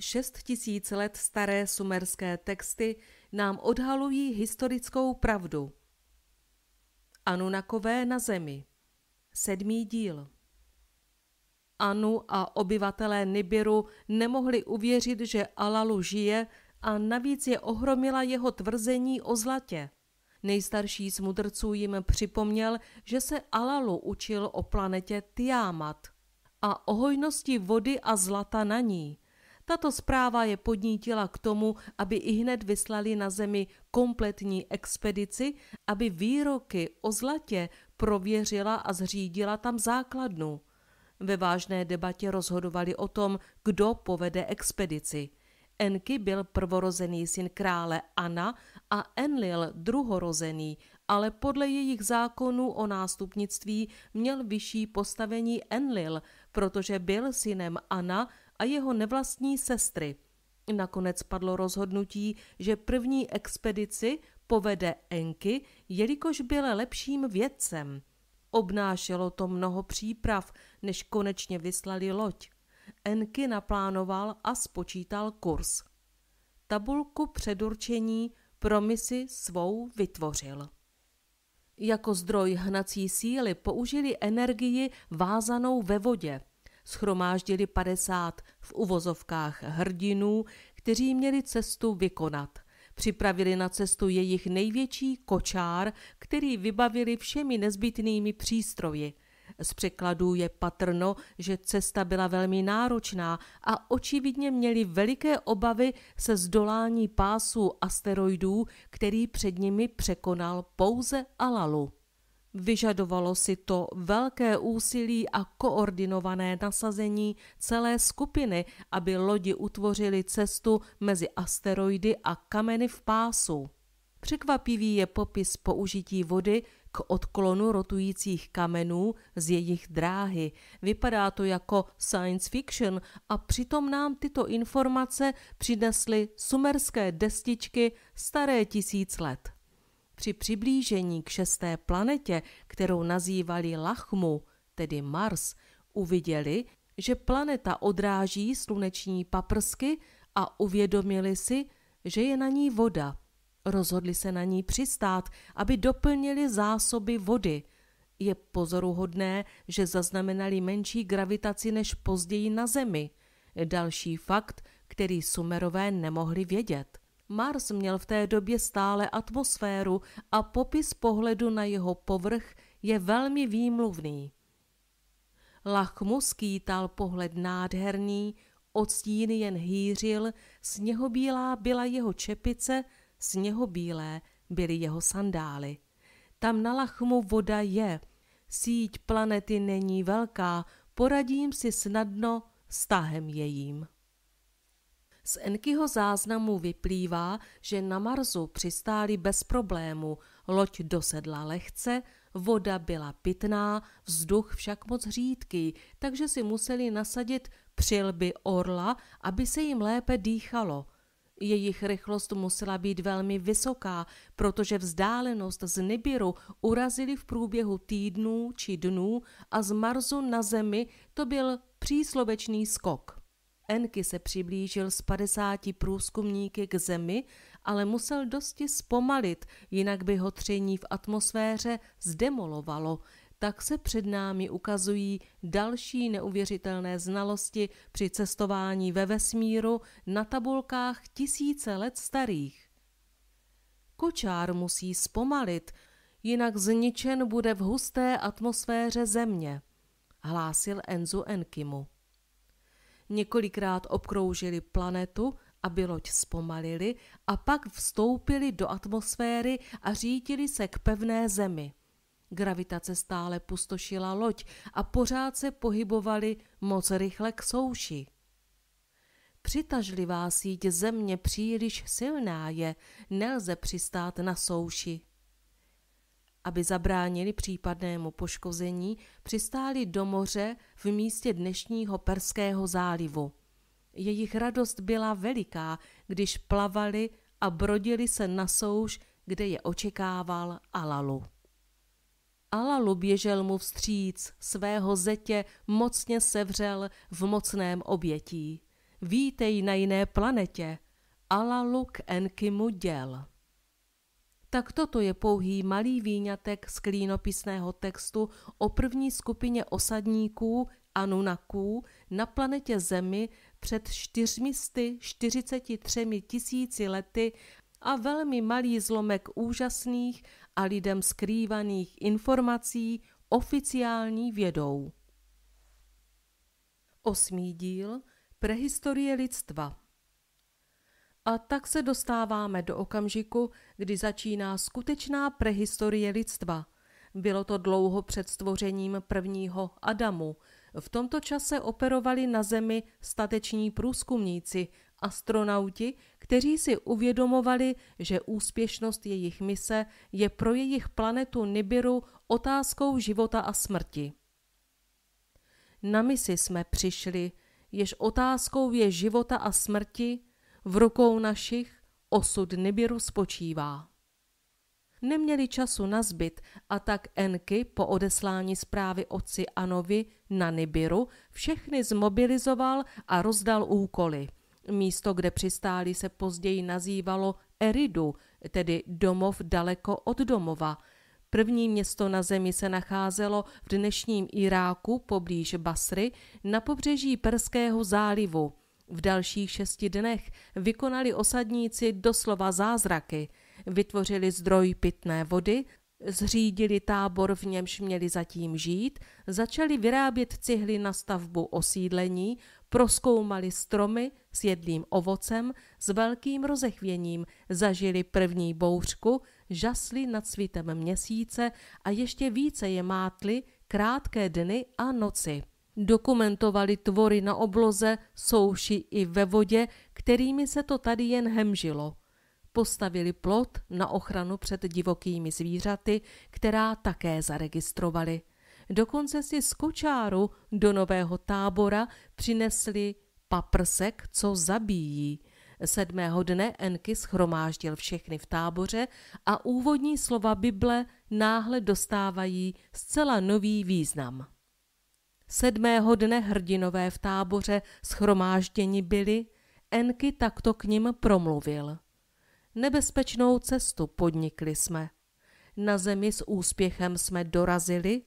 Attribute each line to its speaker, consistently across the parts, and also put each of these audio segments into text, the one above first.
Speaker 1: 6 tisíc let staré sumerské texty nám odhalují historickou pravdu. Anunakové na zemi. Sedmý díl. Anu a obyvatelé Nibiru nemohli uvěřit, že Alalu žije a navíc je ohromila jeho tvrzení o zlatě. Nejstarší z mudrců jim připomněl, že se Alalu učil o planetě Tiamat a o hojnosti vody a zlata na ní. Tato zpráva je podnítila k tomu, aby i hned vyslali na zemi kompletní expedici, aby výroky o zlatě prověřila a zřídila tam základnu. Ve vážné debatě rozhodovali o tom, kdo povede expedici. Enki byl prvorozený syn krále Ana a Enlil druhorozený, ale podle jejich zákonů o nástupnictví měl vyšší postavení Enlil, protože byl synem Ana a jeho nevlastní sestry. Nakonec padlo rozhodnutí, že první expedici povede Enky, jelikož byl lepším vědcem. Obnášelo to mnoho příprav, než konečně vyslali loď. Enky naplánoval a spočítal kurz. Tabulku předurčení pro misi svou vytvořil. Jako zdroj hnací síly použili energii vázanou ve vodě schromáždili 50 v uvozovkách hrdinů, kteří měli cestu vykonat. Připravili na cestu jejich největší kočár, který vybavili všemi nezbytnými přístroji. Z překladů je patrno, že cesta byla velmi náročná a očividně měli veliké obavy se zdolání pásu asteroidů, který před nimi překonal pouze Alalu. Vyžadovalo si to velké úsilí a koordinované nasazení celé skupiny, aby lodi utvořili cestu mezi asteroidy a kameny v pásu. Překvapivý je popis použití vody k odklonu rotujících kamenů z jejich dráhy. Vypadá to jako science fiction a přitom nám tyto informace přinesly sumerské destičky staré tisíc let. Při přiblížení k šesté planetě, kterou nazývali Lachmu, tedy Mars, uviděli, že planeta odráží sluneční paprsky a uvědomili si, že je na ní voda. Rozhodli se na ní přistát, aby doplnili zásoby vody. Je pozoruhodné, že zaznamenali menší gravitaci než později na Zemi. Další fakt, který sumerové nemohli vědět. Mars měl v té době stále atmosféru a popis pohledu na jeho povrch je velmi výmluvný. Lachmu skýtal pohled nádherný, stíny jen hýřil, sněhobílá byla jeho čepice, sněhobílé byly jeho sandály. Tam na Lachmu voda je, síť planety není velká, poradím si snadno s tahem jejím. Z Enkyho záznamu vyplývá, že na Marsu přistáli bez problému, loď dosedla lehce, voda byla pitná, vzduch však moc řídký, takže si museli nasadit přilby orla, aby se jim lépe dýchalo. Jejich rychlost musela být velmi vysoká, protože vzdálenost z Nibiru urazili v průběhu týdnů či dnů a z Marsu na Zemi to byl příslovečný skok. Enky se přiblížil z 50 průzkumníky k zemi, ale musel dosti zpomalit, jinak by ho tření v atmosféře zdemolovalo. Tak se před námi ukazují další neuvěřitelné znalosti při cestování ve vesmíru na tabulkách tisíce let starých. Kočár musí zpomalit, jinak zničen bude v husté atmosféře země, hlásil Enzu Enkimu několikrát obkroužili planetu, aby loď zpomalili a pak vstoupili do atmosféry a řídili se k pevné zemi. Gravitace stále pustošila loď a pořád se pohybovali moc rychle k souši. Přitažlivá síť země příliš silná je, nelze přistát na souši aby zabránili případnému poškození, přistáli do moře v místě dnešního Perského zálivu. Jejich radost byla veliká, když plavali a brodili se na souš, kde je očekával Alalu. Alalu běžel mu vstříc, svého zetě mocně sevřel v mocném obětí. Vítej na jiné planetě, Alalu k Enkimu děl tak toto je pouhý malý výňatek z klínopisného textu o první skupině osadníků Anunnaků na planetě Zemi před 443 tisíci lety a velmi malý zlomek úžasných a lidem skrývaných informací oficiální vědou. Osmý díl Prehistorie lidstva a tak se dostáváme do okamžiku, kdy začíná skutečná prehistorie lidstva. Bylo to dlouho před stvořením prvního Adamu. V tomto čase operovali na Zemi stateční průzkumníci, astronauti, kteří si uvědomovali, že úspěšnost jejich mise je pro jejich planetu Nibiru otázkou života a smrti. Na misi jsme přišli, jež otázkou je života a smrti, v rukou našich osud Nibiru spočívá. Neměli času na zbyt a tak Enky po odeslání zprávy otci Anovi na Nibiru všechny zmobilizoval a rozdal úkoly. Místo, kde přistáli, se později nazývalo Eridu, tedy domov daleko od domova. První město na zemi se nacházelo v dnešním Iráku poblíž Basry na pobřeží Perského zálivu. V dalších šesti dnech vykonali osadníci doslova zázraky. Vytvořili zdroj pitné vody, zřídili tábor, v němž měli zatím žít, začali vyrábět cihly na stavbu osídlení, proskoumali stromy s jedlým ovocem, s velkým rozechvěním, zažili první bouřku, žasli nad svitem měsíce a ještě více je mátli krátké dny a noci. Dokumentovali tvory na obloze, souši i ve vodě, kterými se to tady jen hemžilo. Postavili plot na ochranu před divokými zvířaty, která také zaregistrovali. Dokonce si z kočáru do nového tábora přinesli paprsek, co zabíjí. Sedmého dne Enky schromáždil všechny v táboře a úvodní slova Bible náhle dostávají zcela nový význam. Sedmého dne hrdinové v táboře schromážděni byli, Enky takto k ním promluvil. Nebezpečnou cestu podnikli jsme. Na zemi s úspěchem jsme dorazili,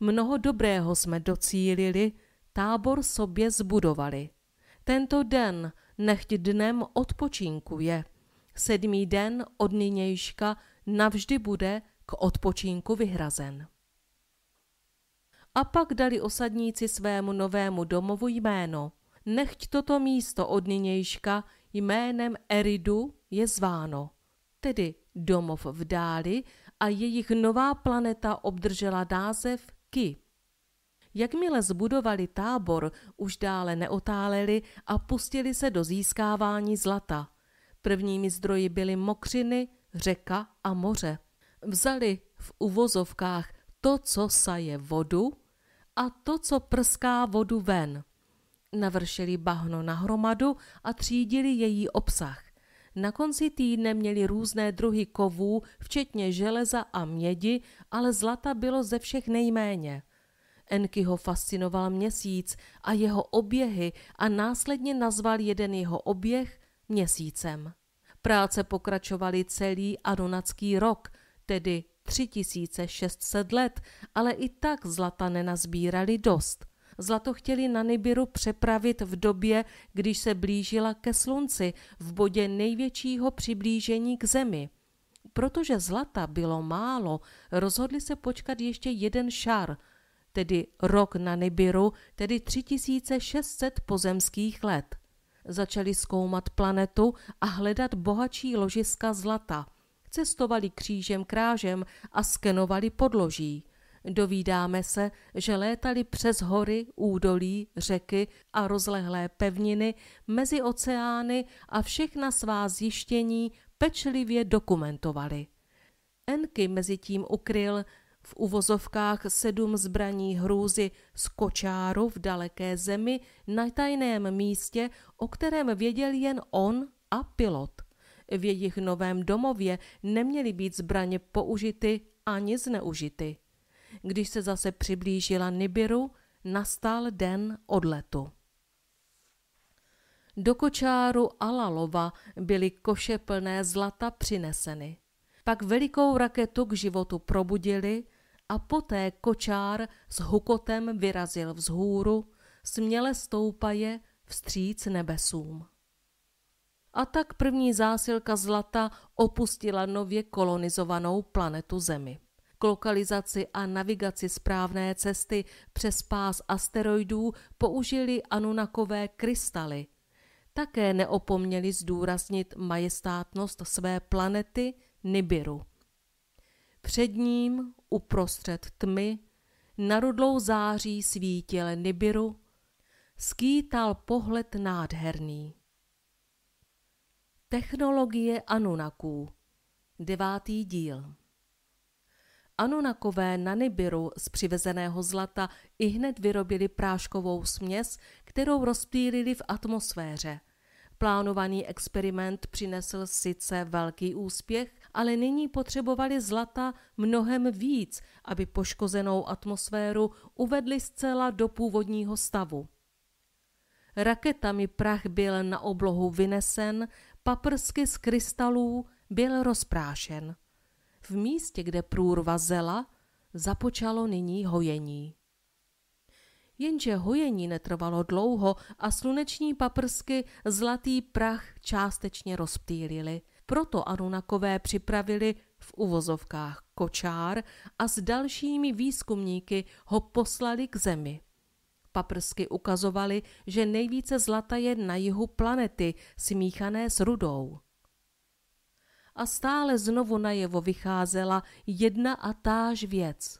Speaker 1: mnoho dobrého jsme docílili, tábor sobě zbudovali. Tento den nechť dnem odpočinku je. Sedmý den od nynějška navždy bude k odpočinku vyhrazen a pak dali osadníci svému novému domovu jméno. Nechť toto místo od nynějška jménem Eridu je zváno. Tedy domov v dáli a jejich nová planeta obdržela název Ki. Jakmile zbudovali tábor, už dále neotáleli a pustili se do získávání zlata. Prvními zdroji byly mokřiny, řeka a moře. Vzali v uvozovkách to, co saje vodu, a to, co prská vodu ven. Navršili bahno na hromadu a třídili její obsah. Na konci týdne měli různé druhy kovů, včetně železa a mědi, ale zlata bylo ze všech nejméně. Enky ho fascinoval měsíc a jeho oběhy a následně nazval jeden jeho oběh měsícem. Práce pokračovaly celý anonacký rok, tedy 3600 let, ale i tak zlata nenazbírali dost. Zlato chtěli na Nibiru přepravit v době, když se blížila ke slunci, v bodě největšího přiblížení k zemi. Protože zlata bylo málo, rozhodli se počkat ještě jeden šár, tedy rok na Nibiru, tedy 3600 pozemských let. Začali zkoumat planetu a hledat bohatší ložiska zlata – cestovali křížem krážem a skenovali podloží. Dovídáme se, že létali přes hory, údolí, řeky a rozlehlé pevniny, mezi oceány a všechna svá zjištění pečlivě dokumentovali. Enky mezi tím ukryl v uvozovkách sedm zbraní hrůzy z kočáru v daleké zemi na tajném místě, o kterém věděl jen on a pilot – v jejich novém domově neměly být zbraně použity ani zneužity. Když se zase přiblížila Nibiru, nastal den odletu. Do kočáru Alalova byly koše plné zlata přineseny. Pak velikou raketu k životu probudili a poté kočár s hukotem vyrazil vzhůru, směle stoupaje vstříc nebesům a tak první zásilka zlata opustila nově kolonizovanou planetu Zemi. K lokalizaci a navigaci správné cesty přes pás asteroidů použili anunakové krystaly. Také neopomněli zdůraznit majestátnost své planety Nibiru. Před ním, uprostřed tmy, na rudlou září svítil Nibiru, skýtal pohled nádherný. Technologie Anunaků Devátý díl Anunakové na Nibiru z přivezeného zlata i hned vyrobili práškovou směs, kterou rozptýlili v atmosféře. Plánovaný experiment přinesl sice velký úspěch, ale nyní potřebovali zlata mnohem víc, aby poškozenou atmosféru uvedli zcela do původního stavu. Raketami prach byl na oblohu vynesen, paprsky z krystalů byl rozprášen. V místě, kde průrva zela, započalo nyní hojení. Jenže hojení netrvalo dlouho a sluneční paprsky zlatý prach částečně rozptýlili. Proto Anunakové připravili v uvozovkách kočár a s dalšími výzkumníky ho poslali k zemi. Paprsky ukazovaly, že nejvíce zlata je na jihu planety, smíchané s rudou. A stále znovu najevo vycházela jedna a táž věc.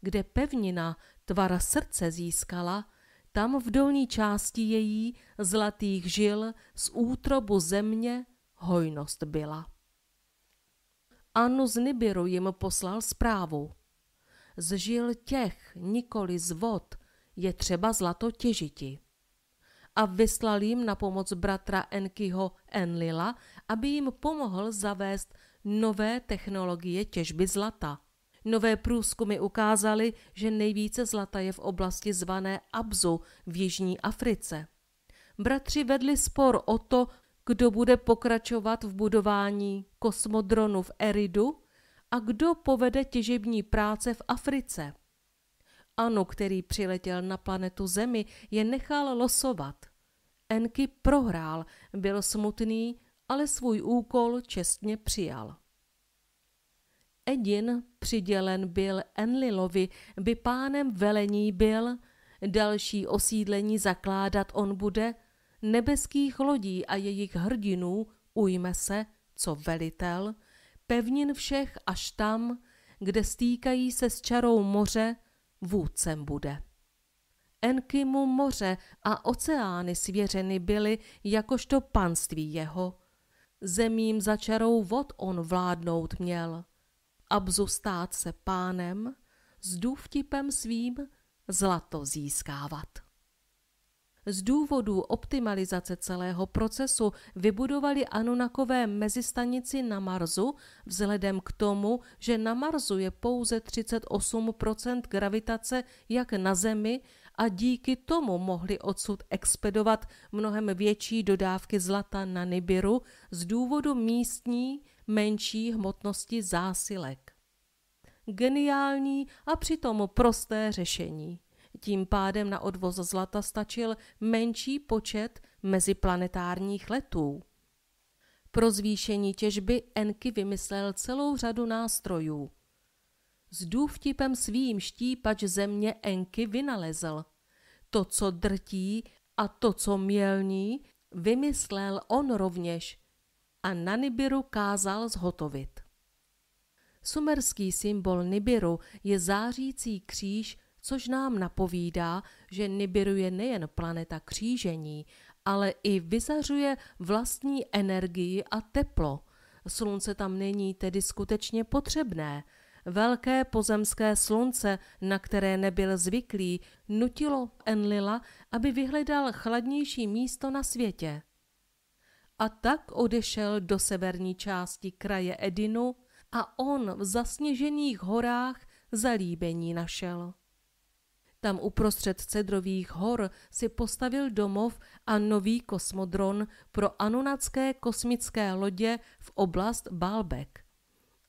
Speaker 1: Kde pevnina tvara srdce získala, tam v dolní části její zlatých žil z útrobu země hojnost byla. Anu z Nibiru jim poslal zprávu. Z žil těch, nikoli z vod, je třeba zlato těžiti. A vyslal jim na pomoc bratra Enkyho Enlila, aby jim pomohl zavést nové technologie těžby zlata. Nové průzkumy ukázaly, že nejvíce zlata je v oblasti zvané Abzu v Jižní Africe. Bratři vedli spor o to, kdo bude pokračovat v budování kosmodronu v Eridu a kdo povede těžební práce v Africe. Anu, který přiletěl na planetu Zemi, je nechal losovat. Enki prohrál, byl smutný, ale svůj úkol čestně přijal. Edin přidělen byl Enlilovi, by pánem velení byl, další osídlení zakládat on bude, nebeských lodí a jejich hrdinů ujme se, co velitel, pevnin všech až tam, kde stýkají se s čarou moře, vůdcem bude. mu moře a oceány svěřeny byly jakožto panství jeho. Zemím za čarou vod on vládnout měl. Abzu stát se pánem, s důvtipem svým zlato získávat z důvodu optimalizace celého procesu vybudovali Anunnakové mezistanici na Marsu, vzhledem k tomu, že na Marsu je pouze 38 gravitace jak na Zemi a díky tomu mohli odsud expedovat mnohem větší dodávky zlata na Nibiru z důvodu místní menší hmotnosti zásilek geniální a přitom prosté řešení. Tím pádem na odvoz zlata stačil menší počet meziplanetárních letů. Pro zvýšení těžby Enky vymyslel celou řadu nástrojů. S důvtipem svým štípač země Enky vynalezl. To, co drtí a to, co mělní, vymyslel on rovněž a na Nibiru kázal zhotovit. Sumerský symbol Nibiru je zářící kříž což nám napovídá, že Nibiru je nejen planeta křížení, ale i vyzařuje vlastní energii a teplo. Slunce tam není tedy skutečně potřebné. Velké pozemské slunce, na které nebyl zvyklý, nutilo Enlila, aby vyhledal chladnější místo na světě. A tak odešel do severní části kraje Edinu a on v zasněžených horách zalíbení našel. Tam uprostřed cedrových hor si postavil domov a nový kosmodron pro anunacké kosmické lodě v oblast Balbek.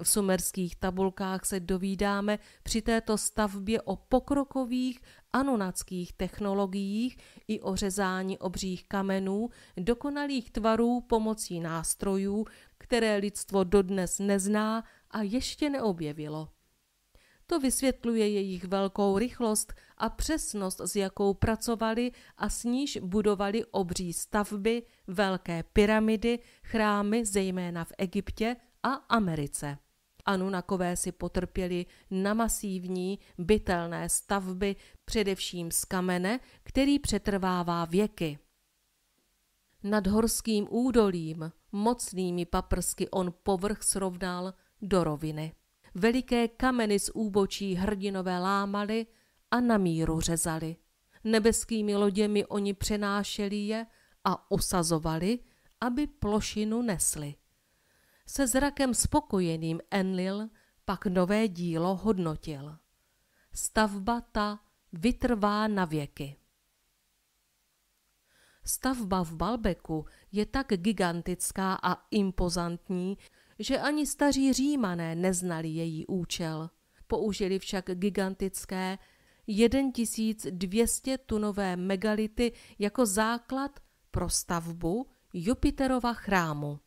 Speaker 1: V sumerských tabulkách se dovídáme při této stavbě o pokrokových anunackých technologiích i o řezání obřích kamenů, dokonalých tvarů pomocí nástrojů, které lidstvo dodnes nezná a ještě neobjevilo. To vysvětluje jejich velkou rychlost a přesnost, s jakou pracovali a s níž budovali obří stavby, velké pyramidy, chrámy, zejména v Egyptě a Americe. Anunakové si potrpěli na masívní bytelné stavby, především z kamene, který přetrvává věky. Nad horským údolím mocnými paprsky on povrch srovnal do roviny. Veliké kameny z úbočí hrdinové lámali a na míru řezali. Nebeskými loděmi oni přenášeli je a osazovali, aby plošinu nesli. Se zrakem spokojeným Enlil pak nové dílo hodnotil. Stavba ta vytrvá na věky. Stavba v Balbeku je tak gigantická a impozantní, že ani staří římané neznali její účel. Použili však gigantické 1200 tunové megality jako základ pro stavbu Jupiterova chrámu.